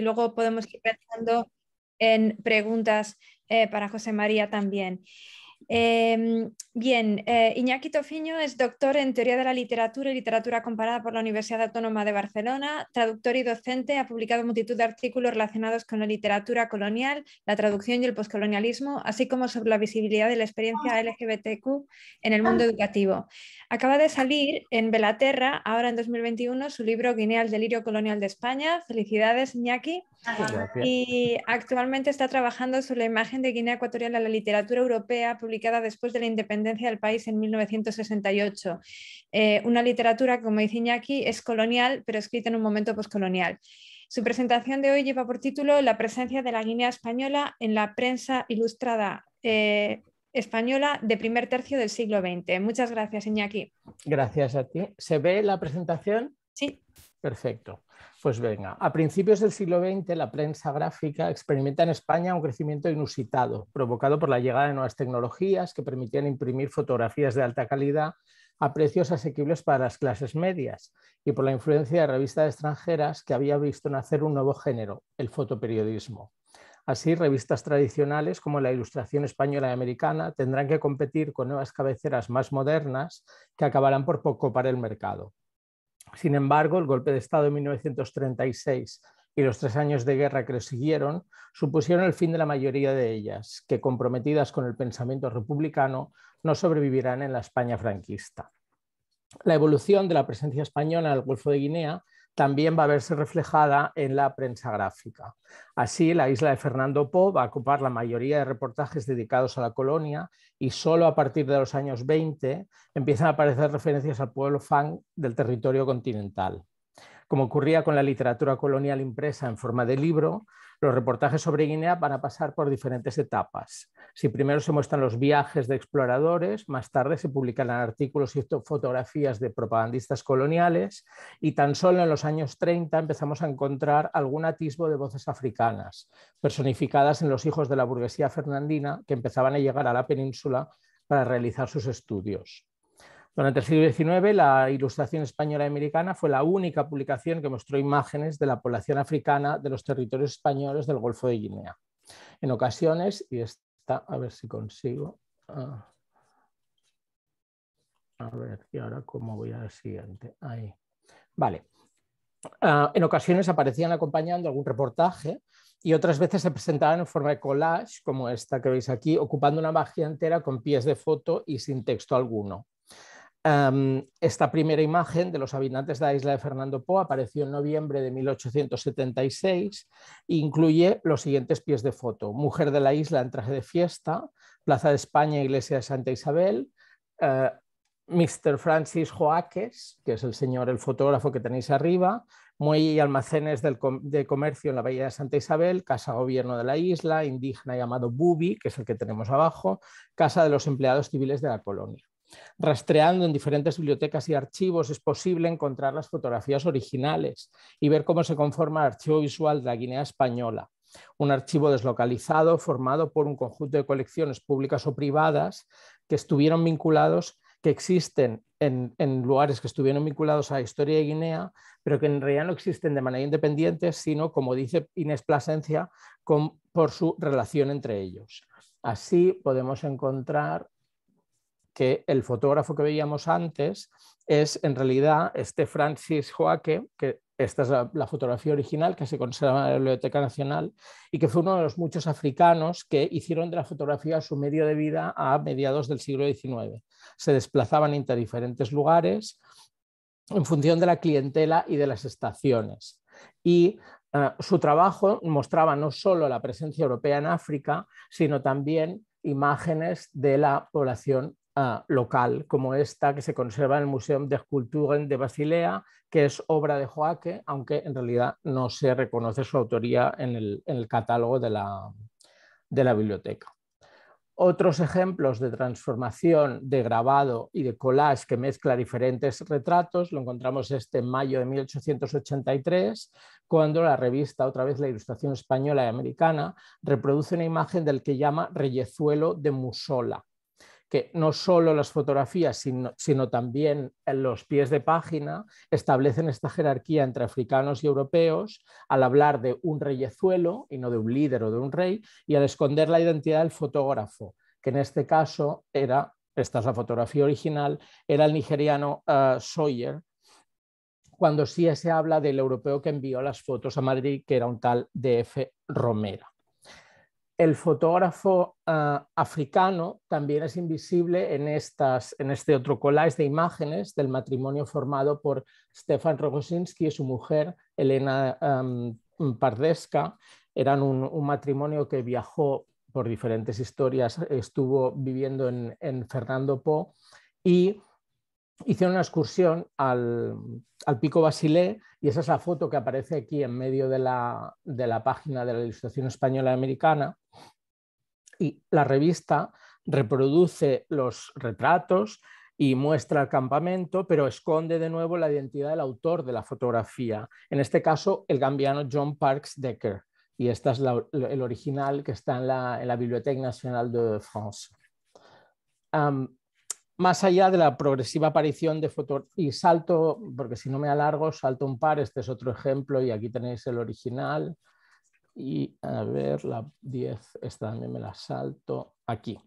y luego podemos ir pensando en preguntas eh, para José María también. Em, bien, eh, Iñaki Tofiño es doctor en Teoría de la Literatura y Literatura Comparada por la Universidad Autónoma de Barcelona, traductor y docente, ha publicado multitud de artículos relacionados con la literatura colonial, la traducción y el poscolonialismo, así como sobre la visibilidad de la experiencia LGBTQ en el mundo educativo. Acaba de salir en Belaterra, ahora en 2021, su libro Guinea el delirio colonial de España. Felicidades, Iñaki. Y actualmente está trabajando sobre la imagen de Guinea Ecuatorial en la literatura europea, publicada después de la independencia del país en 1968. Eh, una literatura, como dice Iñaki, es colonial, pero escrita en un momento poscolonial. Su presentación de hoy lleva por título La presencia de la Guinea española en la prensa ilustrada eh, española de primer tercio del siglo XX. Muchas gracias, Iñaki. Gracias a ti. ¿Se ve la presentación? Sí. Perfecto. Pues venga, a principios del siglo XX la prensa gráfica experimenta en España un crecimiento inusitado, provocado por la llegada de nuevas tecnologías que permitían imprimir fotografías de alta calidad a precios asequibles para las clases medias y por la influencia de revistas extranjeras que había visto nacer un nuevo género, el fotoperiodismo. Así, revistas tradicionales como la Ilustración Española y Americana tendrán que competir con nuevas cabeceras más modernas que acabarán por poco para el mercado. Sin embargo, el golpe de Estado de 1936 y los tres años de guerra que le siguieron supusieron el fin de la mayoría de ellas, que comprometidas con el pensamiento republicano no sobrevivirán en la España franquista. La evolución de la presencia española en el Golfo de Guinea también va a verse reflejada en la prensa gráfica. Así, la isla de Fernando Po va a ocupar la mayoría de reportajes dedicados a la colonia y solo a partir de los años 20 empiezan a aparecer referencias al pueblo fan del territorio continental. Como ocurría con la literatura colonial impresa en forma de libro, los reportajes sobre Guinea van a pasar por diferentes etapas. Si primero se muestran los viajes de exploradores, más tarde se publican artículos y fotografías de propagandistas coloniales y tan solo en los años 30 empezamos a encontrar algún atisbo de voces africanas, personificadas en los hijos de la burguesía fernandina que empezaban a llegar a la península para realizar sus estudios. Durante el siglo XIX, la Ilustración Española Americana fue la única publicación que mostró imágenes de la población africana de los territorios españoles del Golfo de Guinea. En ocasiones, y esta, a ver si consigo. Ah, a ver, y ahora cómo voy al siguiente. Ahí. Vale. Ah, en ocasiones aparecían acompañando algún reportaje y otras veces se presentaban en forma de collage, como esta que veis aquí, ocupando una magia entera con pies de foto y sin texto alguno esta primera imagen de los habitantes de la isla de Fernando Po apareció en noviembre de 1876 e incluye los siguientes pies de foto. Mujer de la isla en traje de fiesta, Plaza de España, Iglesia de Santa Isabel, eh, Mr. Francis Joaques, que es el señor, el fotógrafo que tenéis arriba, Muelle y almacenes de comercio en la Bahía de Santa Isabel, Casa Gobierno de la isla, indígena llamado Bubi, que es el que tenemos abajo, Casa de los Empleados Civiles de la Colonia. Rastreando en diferentes bibliotecas y archivos es posible encontrar las fotografías originales y ver cómo se conforma el archivo visual de la Guinea Española, un archivo deslocalizado formado por un conjunto de colecciones públicas o privadas que estuvieron vinculados que existen en, lugares que estuvieron vinculados a la historia de Guinea, pero que en realidad no existen de manera independiente, sino, como dice Inés Plasencia, por su relación entre ellos. Así podemos encontrar que el fotógrafo que veíamos antes es en realidad este Francis Joaque, que esta es la, fotografía original que se conserva en la Biblioteca Nacional y que fue uno de los muchos africanos que hicieron de la fotografía su medio de vida a mediados del siglo XIX. Se desplazaban entre diferentes lugares en función de la clientela y de las estaciones. Y eh, su trabajo mostraba no solo la presencia europea en África, sino también imágenes de la población Ah, local, como esta que se conserva en el Museo de Kulturen de Basilea, que es obra de Joaque, aunque en realidad no se reconoce su autoría en el, catálogo de la, de la biblioteca. Otros ejemplos de transformación de grabado y de collage que mezcla diferentes retratos lo encontramos este en mayo de 1883, cuando la revista, otra vez la Ilustración Española y Americana, reproduce una imagen del que llama Reyezuelo de Musola, que no solo las fotografías, sino, sino, también eh, los pies de página establecen esta jerarquía entre africanos y europeos al hablar de un reyezuelo y no de un líder o de un rey y al esconder la identidad del fotógrafo, que en este caso era, esta es la fotografía original, era el nigeriano eh, Sawyer, cuando sí se habla del europeo que envió las fotos a Madrid, que era un tal DF Romera el fotógrafo ah, africano también es invisible en, este otro collage de imágenes del matrimonio formado por Stefan Rogosinski y su mujer Elena Pardeska. Pardesca. Eran un, matrimonio que viajó por diferentes historias, estuvo viviendo en, Fernando Po y Hice una excursión al, Pico Basile y esa es la foto que aparece aquí en medio de la, página de la Ilustración Española Americana. Y la revista reproduce los retratos y muestra el campamento, pero esconde de nuevo la identidad del autor de la fotografía, en este caso el gambiano John Parks Decker. Y esta es el original que está en la, en la Bibliothèque de France más allá de la progresiva aparición de fotos. Y salto, porque si no me alargo, salto un par, este es otro ejemplo y aquí tenéis el original. Y a ver, la 10, esta también me la salto aquí.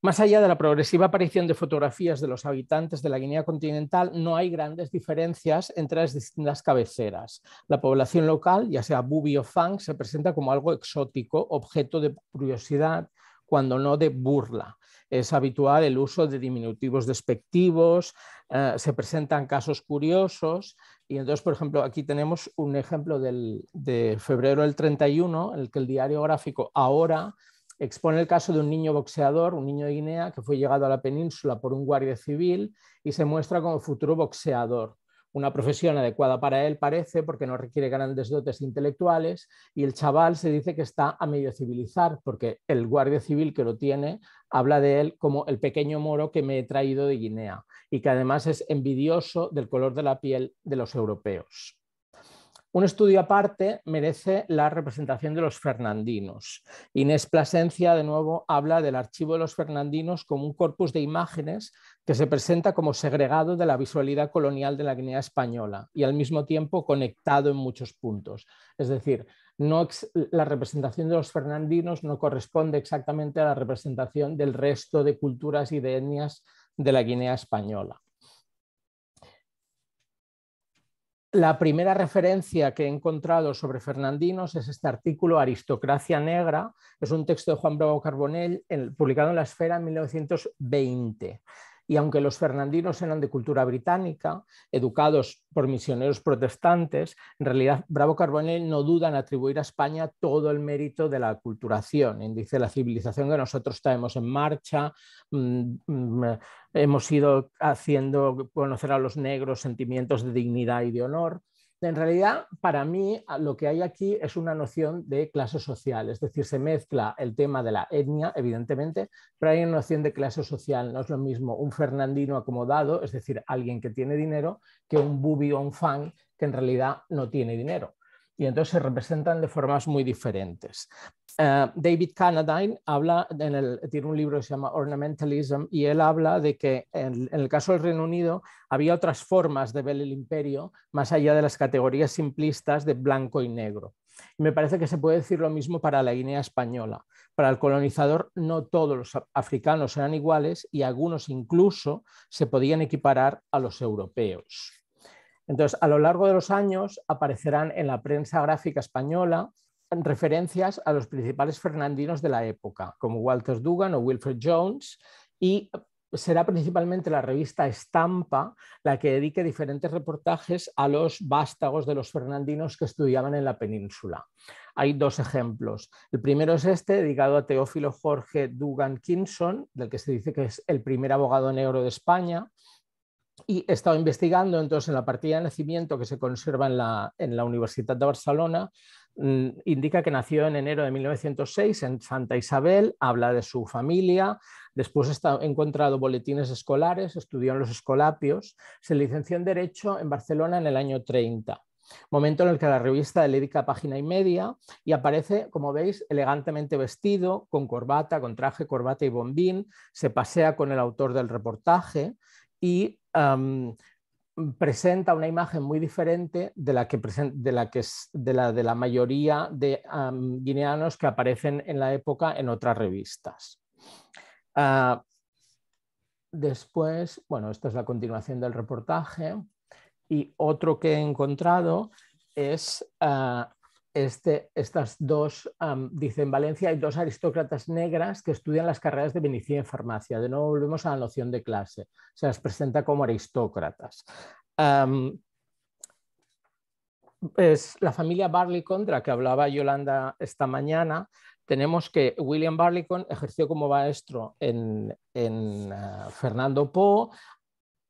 Más allá de la progresiva aparición de fotografías de los habitantes de la Guinea continental, no hay grandes diferencias entre las distintas cabeceras. La población local, ya sea Bubi o Fang, se presenta como algo exótico, objeto de curiosidad, cuando no de burla es habitual el uso de diminutivos despectivos, eh, se presentan casos curiosos y entonces, por ejemplo, aquí tenemos un ejemplo del, de febrero del 31, en el que el diario gráfico ahora expone el caso de un niño boxeador, un niño de Guinea, que fue llegado a la península por un guardia civil y se muestra como futuro boxeador una profesión adecuada para él, parece, porque no requiere grandes dotes intelectuales, y el chaval se dice que está a medio civilizar, porque el guardia civil que lo tiene habla de él como el pequeño moro que me he traído de Guinea, y que además es envidioso del color de la piel de los europeos. Un estudio aparte merece la representación de los fernandinos. Inés Plasencia, de nuevo, habla del archivo de los fernandinos como un corpus de imágenes que se presenta como segregado de la visualidad colonial de la Guinea española y al mismo tiempo conectado en muchos puntos. Es decir, la representación de los fernandinos no corresponde exactamente a la representación del resto de culturas y de etnias de la Guinea española. La primera referencia que he encontrado sobre Fernandinos es este artículo Aristocracia Negra, es un texto de Juan Bravo Carbonell publicado en La Esfera en 1920 y aunque los fernandinos eran de cultura británica, educados por misioneros protestantes, en realidad Bravo Carbonell no duda en atribuir a España todo el mérito de la aculturación, dice la civilización que nosotros traemos en marcha, mm, mm, hemos ido haciendo conocer a los negros sentimientos de dignidad y de honor. En realidad, para mí, lo que hay aquí es una noción de clase social, es decir, se mezcla el tema de la etnia, evidentemente, pero hay una noción de clase social, no es lo mismo un fernandino acomodado, es decir, alguien que tiene dinero, que un bubi o un fan que en realidad no tiene dinero. Y entonces se representan de formas muy diferentes. Eh, David Canadine habla en el, tiene un libro que se llama Ornamentalism y él habla de que en, el caso del Reino Unido había otras formas de ver el imperio más allá de las categorías simplistas de blanco y negro. Y me parece que se puede decir lo mismo para la Guinea española. Para el colonizador no todos los africanos eran iguales y algunos incluso se podían equiparar a los europeos. Entonces, a lo largo de los años aparecerán en la prensa gráfica española referencias a los principales fernandinos de la época, como Walter Dugan o Wilfred Jones, y será principalmente la revista Estampa la que dedique diferentes reportajes a los vástagos de los fernandinos que estudiaban en la península. Hay dos ejemplos. El primero es este, dedicado a Teófilo Jorge Dugan Kinson, del que se dice que es el primer abogado negro de España, y he estado investigando entonces en la partida de nacimiento que se conserva en la, en la Universidad de Barcelona Mm, indica que nació en enero de 1906 en Santa Isabel, habla de su familia, después ha encontrado boletines escolares, estudió en los Escolapios, se licenció en Derecho en Barcelona en el año 30 momento en el que la revista le dedica página y media y aparece, como veis, elegantemente vestido, con corbata, con traje, corbata y bombín, se pasea con el autor del reportaje y presenta una imagen muy diferente de la que, de la, que es de la, de la mayoría de guineanos que aparecen en la época en otras revistas. Ah, después, bueno, esta es la continuación del reportaje y otro que he encontrado es ah, este, estas dos, dicen dice, en Valencia hay dos aristócratas negras que estudian las carreras de medicina y farmacia. De nuevo volvemos a la noción de clase. Se las presenta como aristócratas. es la familia Barlicon, de la que hablaba Yolanda esta mañana, tenemos que William Barlicon ejerció como maestro en, ah, Fernando Po,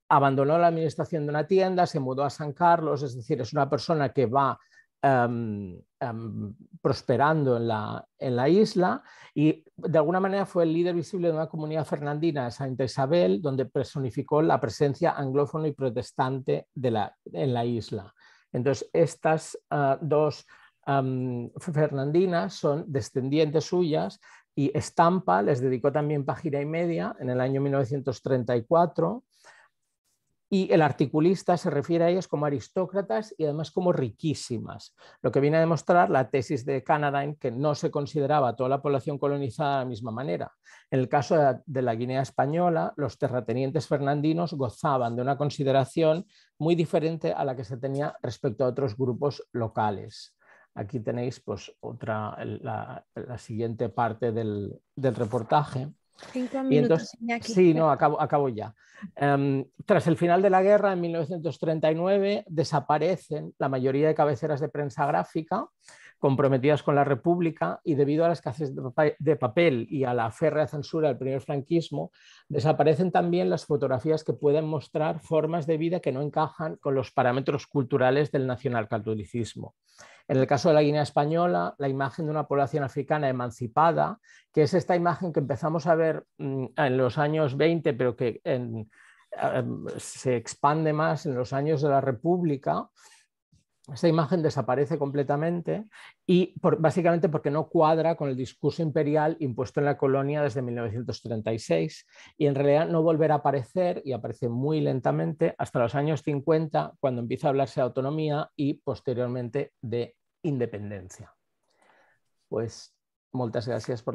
abandonó la administración de una tienda, se mudó a San Carlos, es decir, es una persona que va Em, em, prosperando en la, isla y de alguna manera fue el líder visible de una comunidad fernandina, Santa Isabel, donde personificó la presencia anglófono y protestante de la, en la isla. Entonces, estas eh, dos em, fernandinas son descendientes suyas y Estampa les dedicó también página y media en el año 1934 y el articulista se refiere a ellas como aristócratas y además como riquísimas, lo que viene a demostrar la tesis de Canadá en que no se consideraba a toda la población colonizada de la misma manera. En el caso de la Guinea española, los terratenientes fernandinos gozaban de una consideración muy diferente a la que se tenía respecto a otros grupos locales. Aquí tenéis pues, otra, la, siguiente parte del reportaje sí, no, acabo, ya. Em, tras el final de la guerra, en 1939, desaparecen la mayoría de cabeceras de prensa gráfica comprometidas con la República y debido a la escasez de papel y a la férrea censura del primer franquismo, desaparecen también las fotografías que pueden mostrar formas de vida que no encajan con los parámetros culturales del nacionalcatolicismo. En el caso de la Guinea Española, la imagen de una población africana emancipada, que es esta imagen que empezamos a ver mm, en los años 20, pero que eh, se expande más en los años de la República, esta imagen desaparece completamente y básicamente porque no cuadra con el discurso imperial impuesto en la colonia desde 1936 y en realidad no volverá a aparecer y aparece muy lentamente hasta los años 50 cuando empieza a hablarse de autonomía y posteriormente de independencia. Pues muchas gracias por la